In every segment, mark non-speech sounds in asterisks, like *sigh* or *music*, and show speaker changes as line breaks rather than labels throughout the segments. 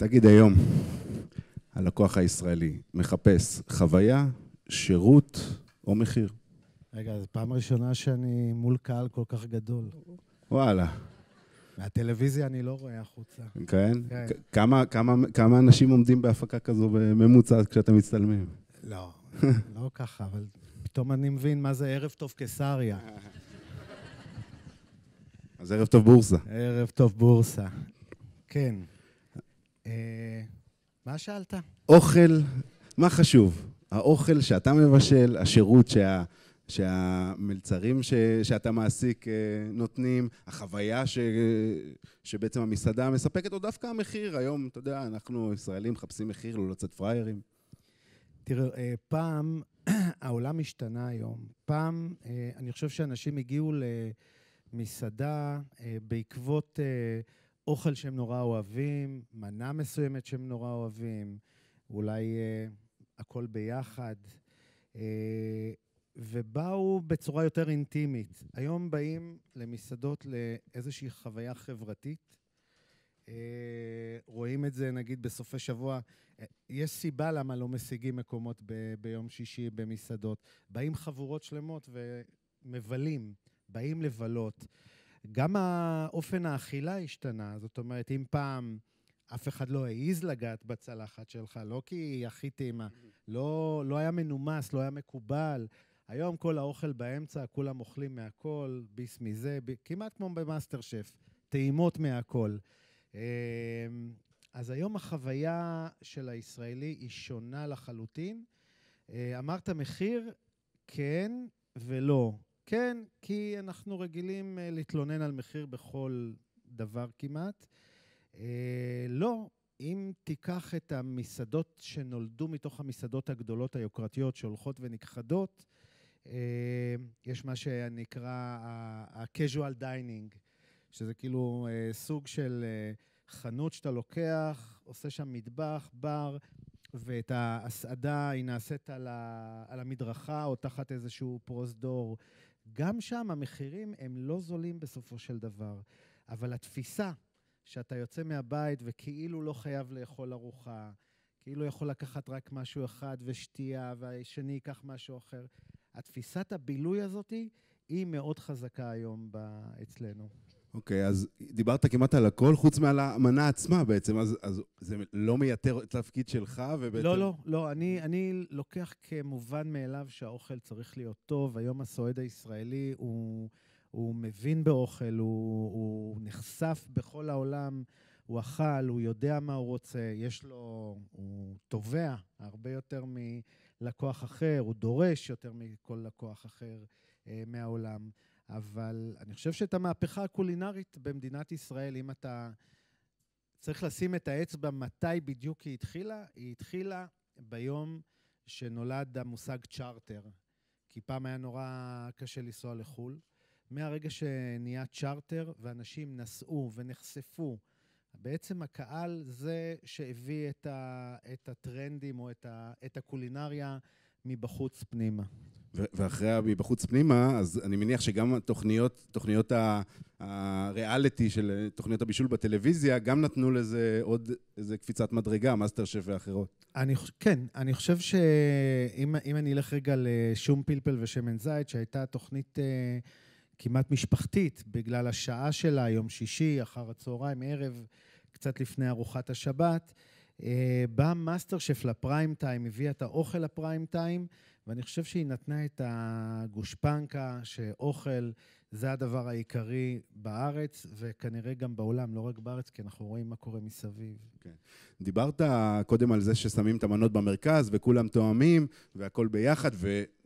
תגיד היום, הלקוח הישראלי מחפש חוויה, שירות או מחיר?
רגע, זו פעם ראשונה שאני מול קהל כל כך גדול. וואלה. מהטלוויזיה אני לא רואה החוצה. כן? כן.
כמה, כמה, כמה אנשים עומדים בהפקה כזו בממוצע כשאתם מצטלמים? לא, *laughs* לא
ככה, אבל פתאום אני מבין מה זה ערב טוב קיסריה.
אז ערב טוב בורסה. ערב טוב בורסה,
כן. אה, מה שאלת?
אוכל, מה חשוב? האוכל שאתה מבשל, השירות שה... שהמלצרים ש, שאתה מעסיק אה, נותנים, החוויה ש, שבעצם המסעדה מספקת, או דווקא המחיר. היום, אתה יודע, אנחנו ישראלים מחפשים מחיר, לא לצאת פראיירים. תראה, אה, פעם,
*clears throat* העולם השתנה היום. פעם, אני חושב שאנשים הגיעו למסעדה בעקבות... אוכל שהם נורא אוהבים, מנה מסוימת שהם נורא אוהבים, אולי אה, הכל ביחד. אה, ובאו בצורה יותר אינטימית. היום באים למסעדות לאיזושהי חוויה חברתית. אה, רואים את זה, נגיד, בסופי שבוע. אה, יש סיבה למה לא משיגים מקומות ב- ביום שישי במסעדות. באים חבורות שלמות ומבלים, באים לבלות. גם האופן האכילה השתנה, זאת אומרת, אם פעם... אף אחד לא העז לגעת בצלחת שלך, לא כי היא הכי טעימה, לא, לא היה מנומס, לא היה מקובל. היום כל האוכל באמצע, כולם אוכלים מהכל, ביס מזה, ב... כמעט כמו במאסטר שף, טעימות מהכל. אמ, אז היום החוויה של הישראלי היא שונה לחלוטין. אה, אמרת מחיר, כן ולא. כן, כי אנחנו רגילים אה, להתלונן על מחיר בכל דבר כמעט. אה, לא, אם תיקח את המסעדות שנולדו מתוך המסעדות הגדולות היוקרתיות שהולכות ונכחדות, אה, יש מה שנקרא ה-casual dining, שזה כאילו סוג של חנות שאתה לוקח, עושה שם מטבח, בר, ואת ההסעדה היא נעשית על, ה, על המדרכה או תחת איזשהו פרוזדור גם שם המחירים הם לא זולים בסופו של דבר, אבל התפיסה שאתה יוצא מהבית וכאילו לא חייב לאכול ארוחה, כאילו יכול לקחת רק משהו אחד ושתייה, והשני ייקח משהו אחר, התפיסת הבילוי הזאת היא מאוד חזקה היום אצלנו.
אוקיי, okay, אז דיברת כמעט על הכל, חוץ מעל האמנה עצמה בעצם, אז, אז זה לא מייתר את התפקיד שלך ובעצם... לא, לא,
לא, אני, אני לוקח כמובן מאליו שהאוכל צריך להיות טוב. היום הסועד הישראלי הוא, הוא מבין באוכל, הוא, הוא נחשף בכל העולם, הוא אכל, הוא יודע מה הוא רוצה, יש לו... הוא תובע הרבה יותר מלקוח אחר, הוא דורש יותר מכל לקוח אחר אה, מהעולם. אבל אני חושב שאת המהפכה הקולינרית במדינת ישראל, אם אתה צריך לשים את האצבע מתי בדיוק היא התחילה, היא התחילה ביום שנולד המושג צ'רטר. כי פעם היה נורא קשה לנסוע לחו"ל. מהרגע שנהיה צ'רטר ואנשים נסעו ונחשפו, בעצם הקהל זה שהביא את, ה, את הטרנדים או את, ה, את הקולינריה מבחוץ
פנימה. ואחרי מבחוץ פנימה, אז אני מניח שגם התוכניות, תוכניות הריאליטי של תוכניות הבישול בטלוויזיה, גם נתנו לזה עוד איזה קפיצת מדרגה, מאסטר שף ואחרות.
אני, כן, אני חושב שאם אני אלך רגע לשום פלפל ושמן זית, שהייתה תוכנית uh, כמעט משפחתית, בגלל השעה שלה, יום שישי, אחר הצהריים, ערב, קצת לפני ארוחת השבת, uh, אה, בא מאסטר שף לפריים טיים, הביאה את האוכל לפריים טיים, ואני חושב שהיא נתנה את הגושפנקה שאוכל זה הדבר העיקרי בארץ, וכנראה גם בעולם, לא רק בארץ, כי אנחנו רואים מה קורה מסביב. כן.
דיברת קודם על זה ששמים את המנות במרכז, וכולם תואמים, והכול ביחד,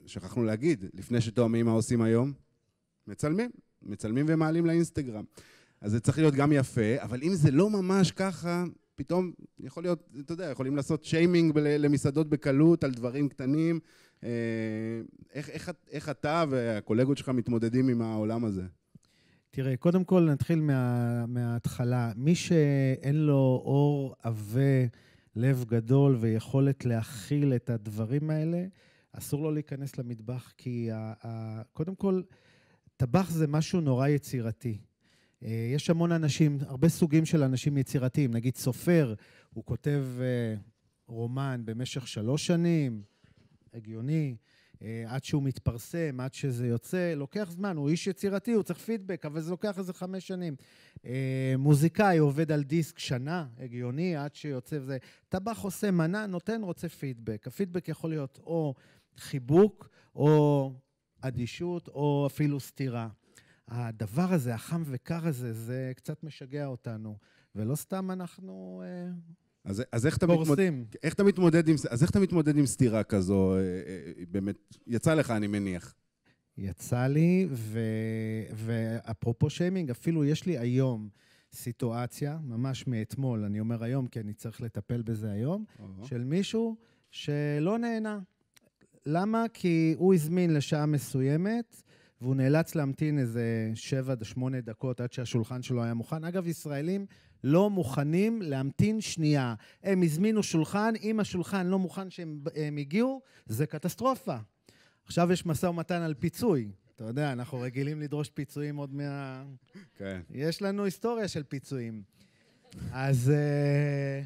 ושכחנו להגיד, לפני שתואמים, מה עושים היום? מצלמים. מצלמים ומעלים לאינסטגרם. אז זה צריך להיות גם יפה, אבל אם זה לא ממש ככה, פתאום, יכול להיות, אתה יודע, יכולים לעשות שיימינג למסעדות בקלות על דברים קטנים. אה, איך, איך, איך אתה והקולגות שלך מתמודדים עם העולם הזה?
תראה, קודם כל נתחיל מה, מההתחלה. מי שאין לו אור עבה, לב גדול ויכולת להכיל את הדברים האלה, אסור לו להיכנס למטבח, כי ה, ה, קודם כל, טבח זה משהו נורא יצירתי. אה, יש המון אנשים, הרבה סוגים של אנשים יצירתיים. נגיד סופר, הוא כותב אה, רומן במשך שלוש שנים, הגיוני, אה, עד שהוא מתפרסם, עד שזה יוצא, לוקח זמן, הוא איש יצירתי, הוא צריך פידבק, אבל זה לוקח איזה חמש שנים. מוזיקאי עובד על דיסק שנה, הגיוני, עד שיוצא וזה. טבח עושה מנה, נותן, רוצה פידבק. הפידבק יכול להיות או חיבוק, או אדישות, או אפילו סתירה. הדבר הזה, החם וקר הזה, זה קצת משגע אותנו, ולא סתם אנחנו... אה,
אז, אז מתמוד... אז איך אתה מתמודד עם סתירה כזו? אה, אה, באמת, יצא לך, אני מניח.
יצא לי, ו... ואפרופו שיימינג, אפילו יש לי היום סיטואציה, ממש מאתמול, אני אומר היום, כי אני צריך לטפל בזה היום, uh-huh. של מישהו שלא נהנה. למה? כי הוא הזמין לשעה מסוימת, והוא נאלץ להמתין איזה 7 עד 8 דקות עד שהשולחן שלו היה מוכן. אגב, ישראלים לא מוכנים להמתין שנייה. הם הזמינו שולחן, אם השולחן לא מוכן שהם הגיעו, זה קטסטרופה. עכשיו יש משא ומתן על פיצוי. אתה יודע, אנחנו רגילים לדרוש פיצויים עוד מה... כן. יש לנו היסטוריה של פיצויים. אז... אה,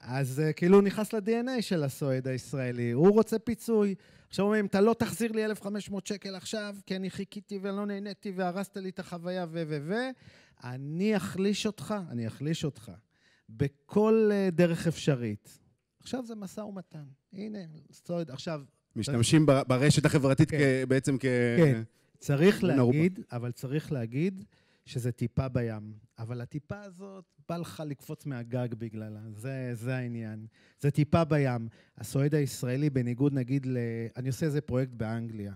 אז אה, כאילו הוא נכנס ל-DNA של הסועד הישראלי, הוא רוצה פיצוי. עכשיו אומרים, אתה לא תחזיר לי 1,500 שקל עכשיו, כי אני חיכיתי ולא נהניתי והרסת לי את החוויה ו... ו... ו... אני אחליש אותך, אני אחליש אותך, בכל אה, דרך אפשרית. עכשיו זה משא ומתן. הנה, סוד, עכשיו...
משתמשים ברשת החברתית כן. כ... בעצם כ... כן, צריך להגיד, אבל צריך להגיד
שזה טיפה בים, אבל הטיפה הזאת, בא לך לקפוץ מהגג בגללה, זה, זה העניין. זה טיפה בים. הסועד הישראלי, בניגוד נגיד ל... אני עושה איזה פרויקט באנגליה.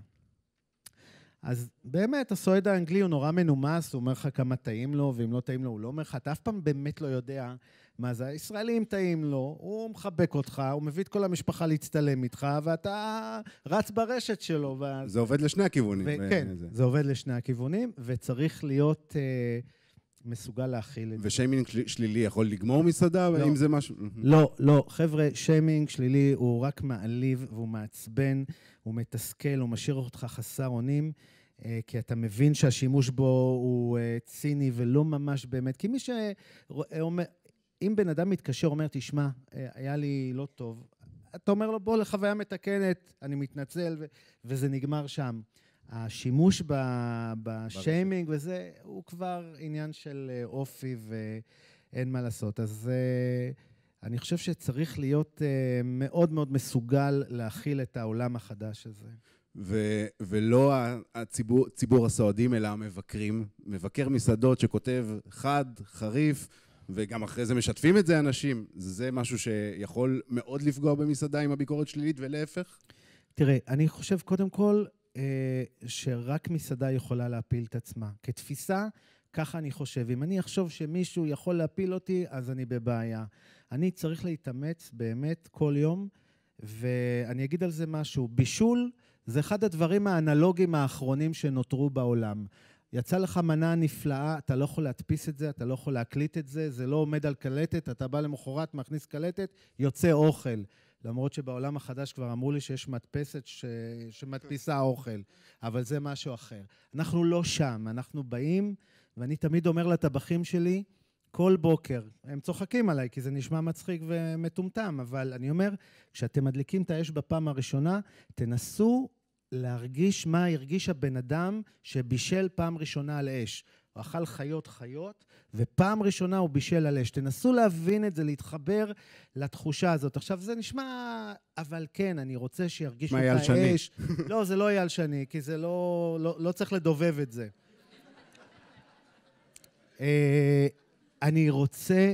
אז באמת, הסועד האנגלי הוא נורא מנומס, הוא אומר לך כמה טעים לו, ואם לא טעים לו הוא לא אומר לך, אתה אף פעם באמת לא יודע מה זה? הישראלים טעים לו, הוא מחבק אותך, הוא מביא את כל המשפחה להצטלם איתך, ואתה רץ ברשת שלו. ואז...
זה עובד לשני הכיוונים. ו- אה, כן, זה. זה
עובד לשני הכיוונים, וצריך להיות...
אה, מסוגל להכיל את זה. ושיימינג של... שלילי יכול לגמור מסעדה, לא. אם זה משהו... לא,
לא. חבר'ה, שיימינג שלילי הוא רק מעליב והוא מעצבן, הוא מתסכל, הוא משאיר אותך חסר אונים. אה, כי אתה מבין שהשימוש בו הוא אה, ציני ולא ממש באמת. כי מי שאומר, אם בן אדם מתקשר, אומר, תשמע, אה, היה לי לא טוב, אתה אומר לו, בוא לחוויה מתקנת, אני מתנצל, ו- וזה נגמר שם. השימוש ב- בשיימינג וזה, הוא כבר עניין של אה, אופי ואין מה לעשות. אז אה, אני חושב שצריך להיות מאוד מאוד מסוגל להכיל את העולם החדש הזה.
ו- ולא הציבור, ציבור הסועדים, אלא המבקרים. מבקר מסעדות שכותב חד, חריף, וגם אחרי זה משתפים את זה אנשים, זה משהו שיכול מאוד לפגוע במסעדה עם הביקורת שלילית ולהפך? תראה, אני
חושב קודם כל אה, שרק מסעדה יכולה להפיל את עצמה. כתפיסה, ככה אני חושב. אם אני אחשוב שמישהו יכול להפיל אותי, אז אני בבעיה. אני צריך להתאמץ באמת כל יום, ואני אגיד על זה משהו. בישול זה אחד הדברים האנלוגיים האחרונים שנותרו בעולם. יצא לך מנה נפלאה, אתה לא יכול להדפיס את זה, אתה לא יכול להקליט את זה, זה לא עומד על קלטת, אתה בא למחרת, מכניס קלטת, יוצא אוכל. למרות שבעולם החדש כבר אמרו לי שיש מדפסת ש... שמדפיסה אוכל, אבל זה משהו אחר. אנחנו לא שם, אנחנו באים, ואני תמיד אומר לטבחים שלי, כל בוקר, הם צוחקים עליי כי זה נשמע מצחיק ומטומטם, אבל אני אומר, כשאתם מדליקים את האש בפעם הראשונה, תנסו להרגיש מה הרגיש הבן אדם שבישל פעם ראשונה על אש. הוא אכל חיות חיות, ופעם ראשונה הוא בישל על אש. תנסו להבין את זה, להתחבר לתחושה הזאת. עכשיו, זה נשמע, אבל כן, אני רוצה שירגישו את האש. מה, *laughs* לא, זה לא ילשני, כי זה לא, לא, לא צריך לדובב את זה. אה, אני רוצה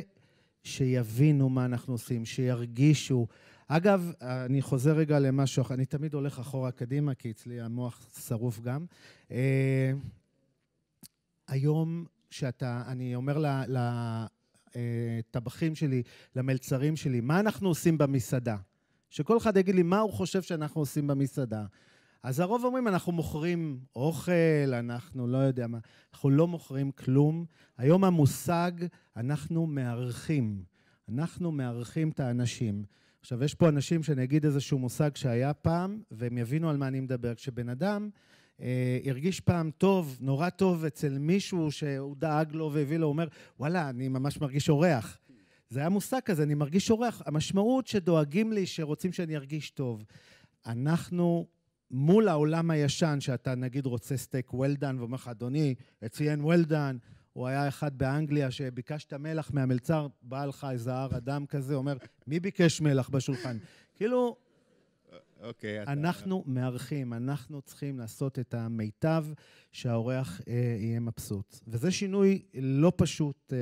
שיבינו מה אנחנו עושים, שירגישו. אגב, אני חוזר רגע למשהו אחר, אני תמיד הולך אחורה קדימה, כי אצלי המוח שרוף גם. Uh, היום שאתה, אני אומר לטבחים uh, שלי, למלצרים שלי, מה אנחנו עושים במסעדה? שכל אחד יגיד לי מה הוא חושב שאנחנו עושים במסעדה. אז הרוב אומרים, אנחנו מוכרים אוכל, אנחנו לא יודע מה. אנחנו לא מוכרים כלום. היום המושג, אנחנו מארחים. אנחנו מארחים את האנשים. עכשיו, יש פה אנשים שאני אגיד איזשהו מושג שהיה פעם, והם יבינו על מה אני מדבר. כשבן אדם אה, הרגיש פעם טוב, נורא טוב, אצל מישהו שהוא דאג לו והביא לו, הוא אומר, וואלה, אני ממש מרגיש אורח. זה היה מושג כזה, אני מרגיש אורח. המשמעות שדואגים לי, שרוצים שאני ארגיש טוב. אנחנו מול העולם הישן, שאתה נגיד רוצה סטייק well done, ואומר לך, אדוני, אציין well done, הוא היה אחד באנגליה שביקשת מלח מהמלצר, בא לך איזה הר אדם כזה, אומר, מי ביקש מלח בשולחן? כאילו, okay, אוקיי, אנחנו אתה... מארחים, אנחנו צריכים לעשות את המיטב שהאורח אה, יהיה מבסוט. וזה שינוי לא פשוט אה,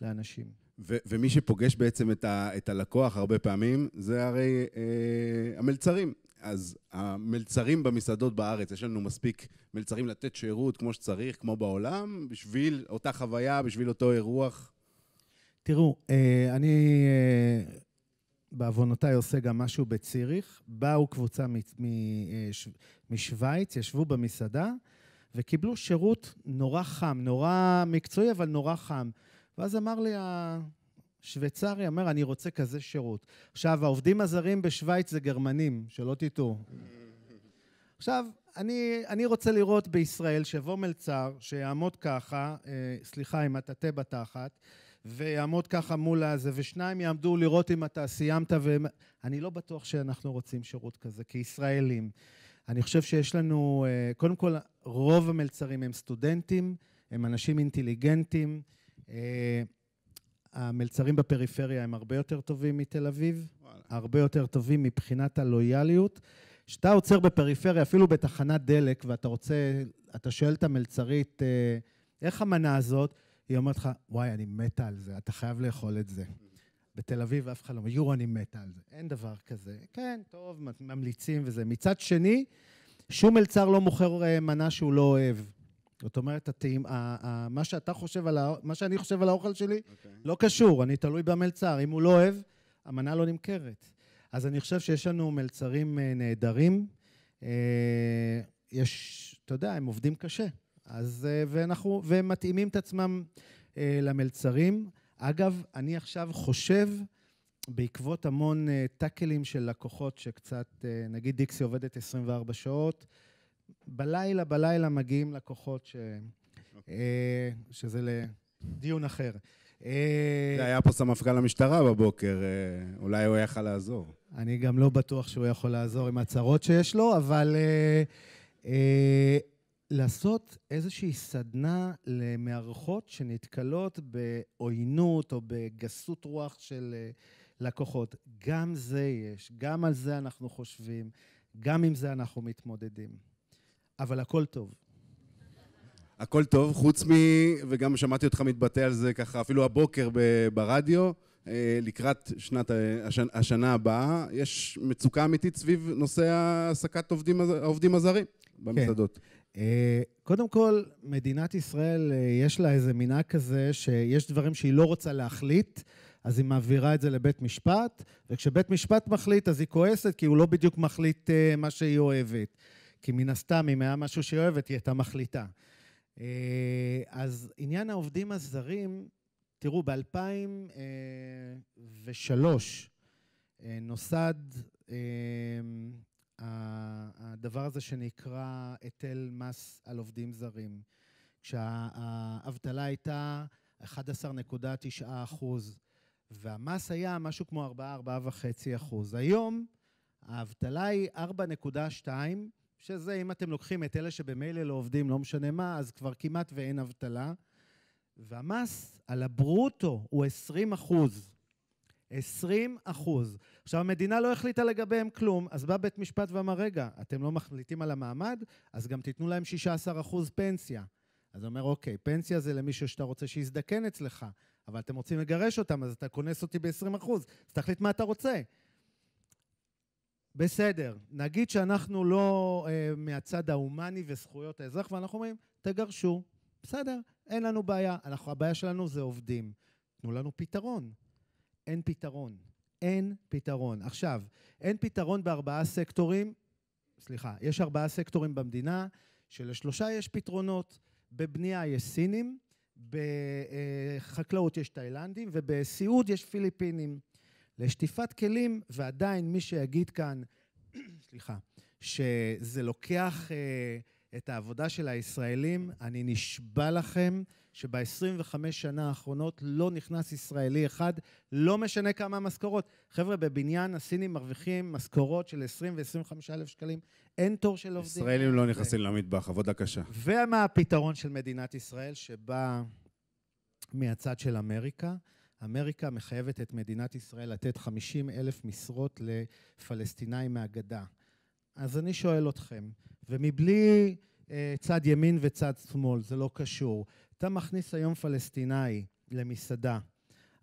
לאנשים.
ו- ומי שפוגש בעצם את, ה- את הלקוח הרבה פעמים, זה הרי אה, המלצרים. אז המלצרים במסעדות בארץ, יש לנו מספיק מלצרים לתת שירות כמו שצריך, כמו בעולם, בשביל אותה חוויה, בשביל אותו אירוח.
תראו, אה, אני אה, בעוונותיי עושה גם משהו בציריך. באו קבוצה אה, משוויץ, ישבו במסעדה וקיבלו שירות נורא חם, נורא מקצועי, אבל נורא חם. ואז אמר לי שוויצרי אומר, אני רוצה כזה שירות. עכשיו, העובדים הזרים בשוויץ זה גרמנים, שלא תטעו. עכשיו, אני, אני רוצה לראות בישראל שיבוא מלצר, שיעמוד ככה, אה, סליחה, עם הטאטא בתחת, ויעמוד ככה מול הזה, ושניים יעמדו לראות אם אתה סיימת, ו... אני לא בטוח שאנחנו רוצים שירות כזה, כישראלים. אני חושב שיש לנו, אה, קודם כל, רוב המלצרים הם סטודנטים, הם אנשים אינטליגנטים, אה, המלצרים בפריפריה הם הרבה יותר טובים מתל אביב, וואלה. הרבה יותר טובים מבחינת הלויאליות. כשאתה עוצר בפריפריה, אפילו בתחנת דלק, ואתה רוצה, אתה שואל את המלצרית, אה, איך המנה הזאת? היא אומרת לך, וואי, אני מתה על זה, אתה חייב לאכול את זה. בתל אביב אף אחד לא אומר, יורו, אני מתה על זה. אין דבר כזה. כן, טוב, ממליצים וזה. מצד שני, שום מלצר לא מוכר אה, מנה שהוא לא אוהב. זאת אומרת, התאים, מה שאתה חושב על האוכל, מה שאני חושב על האוכל שלי, okay. אוקיי. לא קשור, אני תלוי במלצר. אם הוא לא אוהב, המנה לא נמכרת. אז אני חושב שיש לנו מלצרים אה, נהדרים. אה, יש, אתה יודע, הם עובדים קשה. אז, אה, ואנחנו, והם מתאימים את עצמם למלצרים. אגב, אני עכשיו חושב, בעקבות המון טאקלים של לקוחות שקצת, נגיד דיקסי עובדת 24 שעות, בלילה, בלילה מגיעים לקוחות ש... Okay. אוקיי. אה, שזה לדיון אחר.
אה, זה היה פה סמפכ"ל המשטרה בבוקר, אה, אולי הוא יכל לעזור.
אני גם לא בטוח שהוא יכול לעזור עם הצרות שיש לו, אבל אה, אה, לעשות איזושהי סדנה למערכות שנתקלות בעוינות או בגסות רוח של לקוחות. גם זה יש, גם על זה אנחנו חושבים, גם עם זה אנחנו
מתמודדים.
אבל הכל טוב.
הכל טוב, חוץ מ... וגם שמעתי אותך מתבטא על זה ככה, אפילו הבוקר ברדיו, אה, לקראת שנת, השנה הבאה, יש מצוקה אמיתית סביב נושא העסקת עובדים, העובדים הזרים במסעדות. כן. אה, קודם כל, מדינת ישראל, אה,
יש לה איזה מנהג כזה שיש דברים שהיא לא רוצה להחליט, אז היא מעבירה את זה לבית משפט, וכשבית משפט מחליט, אז היא כועסת, כי הוא לא בדיוק מחליט מה שהיא אוהבת. כי מן הסתם, אם היה משהו שהיא אוהבת, היא הייתה מחליטה. אה, אז עניין העובדים הזרים, תראו, ב-2003 אה, נוסד אה, הדבר הזה שנקרא היטל מס על עובדים זרים, כשהאבטלה הייתה 11.9 אחוז, והמס היה משהו כמו 4-4.5 אחוז. היום האבטלה היא 4.2, שזה אם אתם לוקחים את אלה שבמילא לא עובדים, לא משנה מה, אז כבר כמעט ואין אבטלה. והמס על הברוטו הוא 20 אחוז. 20 אחוז. עכשיו, המדינה לא החליטה לגביהם כלום, אז בא בית משפט ואמר, רגע, אתם לא מחליטים על המעמד, אז גם תיתנו להם 16 אחוז פנסיה. אז הוא אומר, אוקיי, פנסיה זה למישהו שאתה רוצה שיזדקן אצלך, אבל אתם רוצים לגרש אותם, אז אתה כונס אותי ב-20 אחוז, אז תחליט מה אתה רוצה. בסדר, נגיד שאנחנו לא אה, מהצד ההומני וזכויות האזרח, ואנחנו אומרים, תגרשו, בסדר, אין לנו בעיה. אנחנו, הבעיה שלנו זה עובדים. תנו לנו פתרון. אין פתרון. אין פתרון. עכשיו, אין פתרון בארבעה סקטורים, סליחה, יש ארבעה סקטורים במדינה, שלשלושה יש פתרונות. בבנייה יש סינים, בחקלאות אה, יש תאילנדים, ובסיעוד יש פיליפינים. לשטיפת כלים, ועדיין מי שיגיד כאן, *clears throat* סליחה, שזה לוקח אה, את העבודה של הישראלים, אני נשבע לכם שב-25 שנה האחרונות לא נכנס ישראלי אחד, לא משנה כמה משכורות. חבר'ה, בבניין הסינים מרוויחים משכורות של 20 ו-25 אלף שקלים, אין תור של עובדים. ישראלים לא
נכנסים למטבח, עבודה קשה.
ומה הפתרון של מדינת ישראל, שבא מהצד של אמריקה? אמריקה מחייבת את מדינת ישראל לתת 50 אלף משרות לפלסטינאים מהגדה. אז אני שואל אתכם, ומבלי אה, צד ימין וצד שמאל, זה לא קשור, אתה מכניס היום פלסטינאי למסעדה,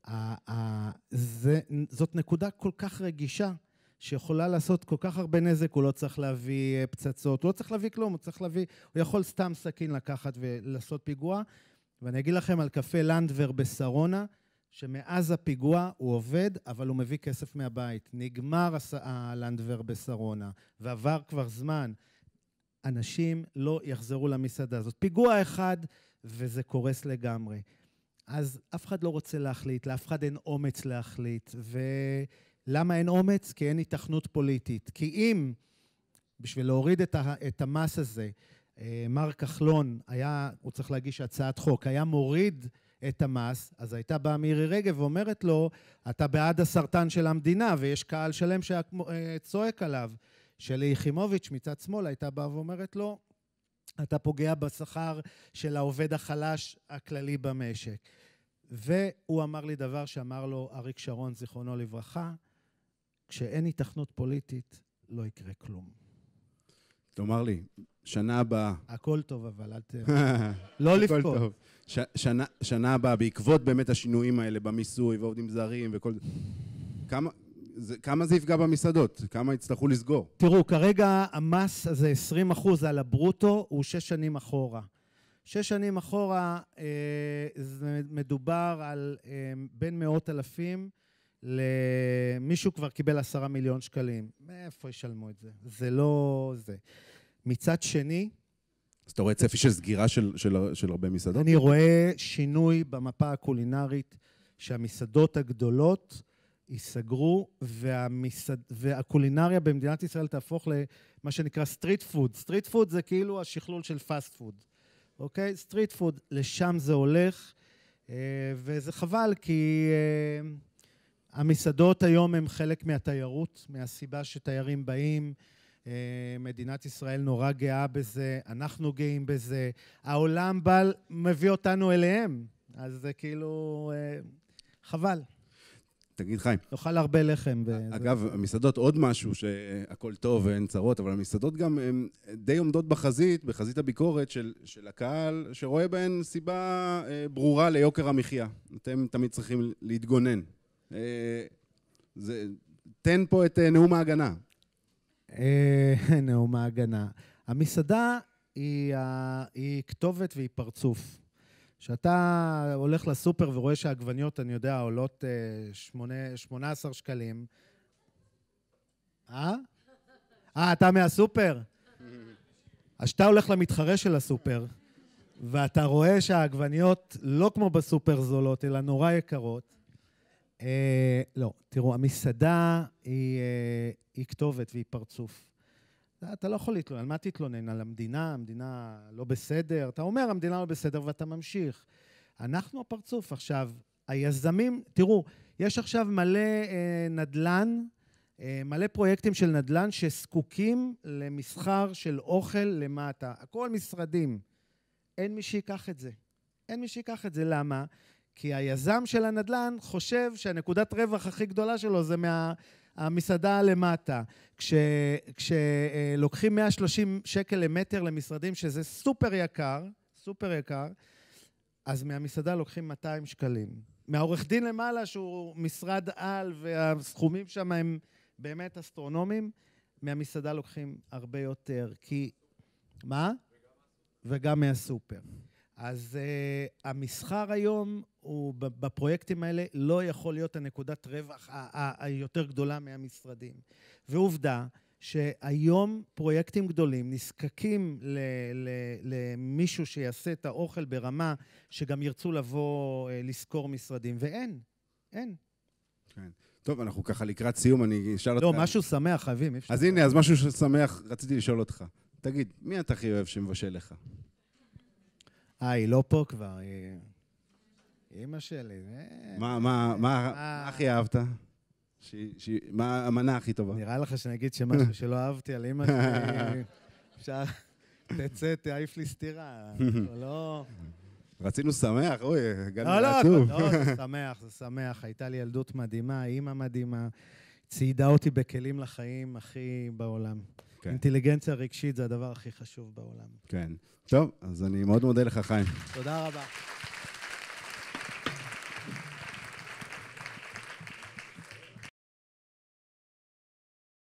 אה, אה, זה, זאת נקודה כל כך רגישה, שיכולה לעשות כל כך הרבה נזק, הוא לא צריך להביא אה, פצצות, הוא לא צריך להביא כלום, הוא צריך להביא, הוא יכול סתם סכין לקחת ולעשות פיגוע. ואני אגיד לכם על קפה לנדבר בשרונה, שמאז הפיגוע הוא עובד, אבל הוא מביא כסף מהבית. נגמר הלנדבר בשרונה, ועבר כבר זמן. אנשים לא יחזרו למסעדה הזאת. פיגוע אחד, וזה קורס לגמרי. אז אף אחד לא רוצה להחליט, לאף אחד אין אומץ להחליט. ולמה אין אומץ? כי אין התכנות פוליטית. כי אם, בשביל להוריד את, ה- את המס הזה, אה, מר כחלון היה, הוא צריך להגיש הצעת חוק, היה מוריד את המס, אז הייתה באה מירי רגב ואומרת לו, אתה בעד הסרטן של המדינה, ויש קהל שלם שצועק אה, עליו. שלי יחימוביץ' מצד שמאל הייתה באה ואומרת לו, אתה פוגע בשכר של העובד החלש הכללי במשק. והוא אמר לי דבר שאמר לו אריק שרון, זיכרונו לברכה, כשאין התכנות פוליטית, לא יקרה כלום.
תאמר לי, שנה הבאה.
הכל טוב, אבל אל ת... *laughs* לא לבכות.
ש... שנה, שנה הבאה, בעקבות באמת השינויים האלה במיסוי ועובדים זרים וכל זה, כמה, זה, כמה זה יפגע במסעדות? כמה יצטרכו לסגור?
תראו, כרגע המס הזה, 20 אחוז על הברוטו, הוא שש שנים אחורה. שש שנים אחורה אה, זה מדובר על אה, בין מאות אלפים למישהו כבר קיבל עשרה מיליון שקלים. מאיפה ישלמו את זה? זה לא זה. מצד שני...
אז אתה רואה צפי של סגירה של, של, של הרבה מסעדות? אני רואה
שינוי במפה הקולינרית, שהמסעדות הגדולות ייסגרו, והמסעד... והקולינריה במדינת ישראל תהפוך למה שנקרא סטריט פוד. סטריט פוד זה כאילו השכלול של פאסט פוד, אוקיי? סטריט פוד, לשם זה הולך, אה, וזה חבל, כי אה, המסעדות היום הן חלק מהתיירות, מהסיבה שתיירים באים. אה, מדינת ישראל נורא גאה בזה, אנחנו גאים בזה, העולם בא, מביא אותנו אליהם, אז זה כאילו, אה, חבל.
תגיד חיים. נאכל הרבה לחם. אגב, זה... המסעדות עוד משהו שהכל טוב ואין צרות, אבל המסעדות גם הן די עומדות בחזית, בחזית הביקורת של, של הקהל, שרואה בהן סיבה אה, ברורה ליוקר המחיה. אתם תמיד צריכים להתגונן. זה, תן פה את נאום ההגנה. אה, *laughs* נאום ההגנה.
המסעדה היא, היא כתובת והיא פרצוף. כשאתה הולך לסופר ורואה שהעגבניות, אני יודע, עולות 18 אה, שקלים, אה? אה, אתה מהסופר? אז כשאתה הולך למתחרה של הסופר, ואתה רואה שהעגבניות לא כמו בסופר זולות, אלא נורא יקרות, אה, לא, תראו, המסעדה היא, אה, היא כתובת והיא פרצוף. אתה לא יכול להתלונן, על מה תתלונן? על המדינה, המדינה לא בסדר? אתה אומר, המדינה לא בסדר ואתה ממשיך. אנחנו הפרצוף. עכשיו, היזמים, תראו, יש עכשיו מלא אה, נדל"ן, אה, מלא פרויקטים של נדל"ן שזקוקים למסחר של אוכל למטה. הכל משרדים. אין מי שיקח את זה. אין מי שיקח את זה. למה? כי היזם של הנדל"ן חושב שהנקודת רווח הכי גדולה שלו זה מה... המסעדה למטה, כש, כשלוקחים 130 שקל למטר למשרדים, שזה סופר יקר, סופר יקר, אז מהמסעדה לוקחים 200 שקלים. מהעורך דין למעלה, שהוא משרד על, והסכומים שם הם באמת אסטרונומיים, מהמסעדה לוקחים הרבה יותר, כי... מה? וגם, וגם מהסופר. אז uh, המסחר היום הוא, בפרויקטים האלה לא יכול להיות הנקודת רווח היותר גדולה מהמשרדים. ועובדה, שהיום פרויקטים גדולים נזקקים למישהו שיעשה את האוכל ברמה שגם ירצו לבוא uh, לשכור משרדים, ואין, אין.
כן. טוב, אנחנו ככה לקראת סיום, אני אשאל לא, אותך... לא, משהו
שמח, חייבים.
אז הנה, אז משהו ששמח, רציתי לשאול אותך. תגיד, מי אתה הכי אוהב שמבשל לך? אה, היא לא פה כבר, היא...
אימא שלי, מה, מה, מה הכי אהבת?
מה המנה הכי טובה? נראה לך שאני אגיד
שמשהו שלא אהבתי על אימא שלי, *laughs* אפשר... תצא, תעיף לי סטירה. לא...
רצינו שמח, אוי, הגענו לעצוב. לא, לא, לא, זה
שמח, זה שמח. הייתה לי ילדות מדהימה, אימא מדהימה. ציידה אותי בכלים לחיים הכי בעולם. כן. אינטליגנציה רגשית זה הדבר הכי חשוב בעולם.
כן. טוב, אז אני מאוד מודה לך, חיים.
תודה רבה.